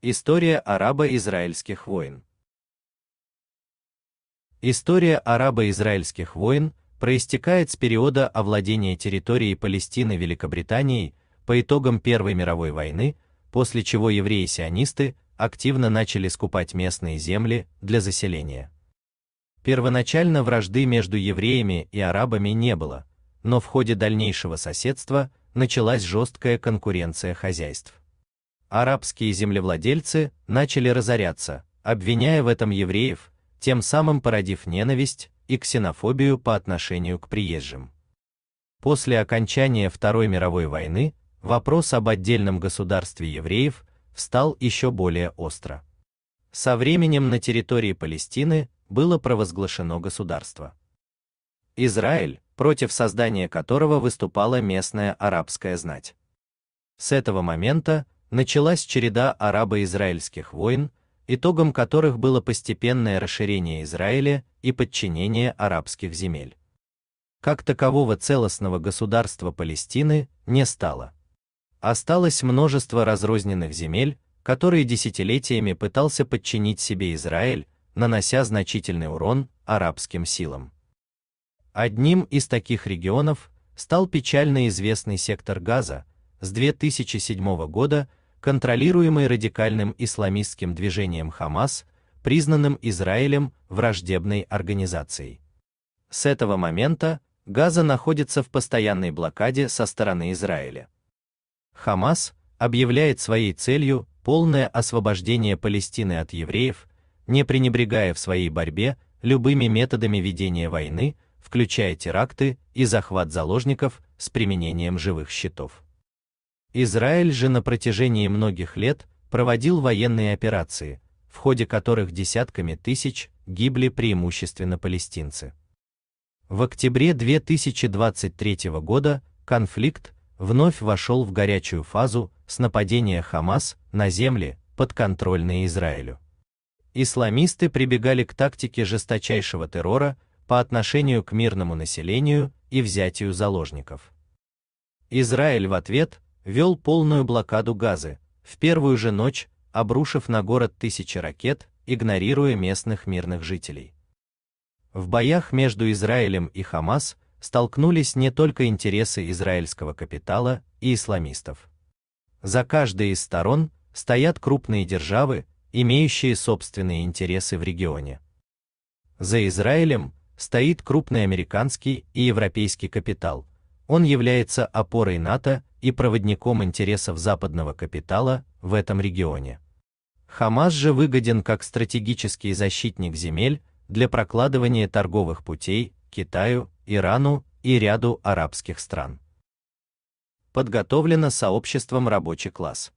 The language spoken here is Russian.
История арабо-израильских войн. История арабо-израильских войн проистекает с периода овладения территорией Палестины Великобританией по итогам Первой мировой войны, после чего евреи-сионисты активно начали скупать местные земли для заселения. Первоначально вражды между евреями и арабами не было, но в ходе дальнейшего соседства началась жесткая конкуренция хозяйств арабские землевладельцы начали разоряться, обвиняя в этом евреев, тем самым породив ненависть и ксенофобию по отношению к приезжим. После окончания Второй мировой войны вопрос об отдельном государстве евреев стал еще более остро. Со временем на территории Палестины было провозглашено государство. Израиль, против создания которого выступала местная арабская знать. С этого момента началась череда арабо-израильских войн, итогом которых было постепенное расширение Израиля и подчинение арабских земель. Как такового целостного государства Палестины не стало. Осталось множество разрозненных земель, которые десятилетиями пытался подчинить себе Израиль, нанося значительный урон арабским силам. Одним из таких регионов стал печально известный сектор Газа, с 2007 года, контролируемый радикальным исламистским движением Хамас, признанным Израилем враждебной организацией. С этого момента Газа находится в постоянной блокаде со стороны Израиля. Хамас объявляет своей целью полное освобождение Палестины от евреев, не пренебрегая в своей борьбе любыми методами ведения войны, включая теракты и захват заложников с применением живых щитов. Израиль же на протяжении многих лет проводил военные операции, в ходе которых десятками тысяч гибли преимущественно палестинцы. В октябре 2023 года конфликт вновь вошел в горячую фазу с нападения Хамас на земли, подконтрольные Израилю. Исламисты прибегали к тактике жесточайшего террора по отношению к мирному населению и взятию заложников. Израиль в ответ вел полную блокаду Газы, в первую же ночь обрушив на город тысячи ракет, игнорируя местных мирных жителей. В боях между Израилем и Хамас столкнулись не только интересы израильского капитала и исламистов. За каждой из сторон стоят крупные державы, имеющие собственные интересы в регионе. За Израилем стоит крупный американский и европейский капитал, он является опорой НАТО и проводником интересов западного капитала в этом регионе. Хамас же выгоден как стратегический защитник земель для прокладывания торговых путей Китаю, Ирану и ряду арабских стран. Подготовлено сообществом рабочий класс.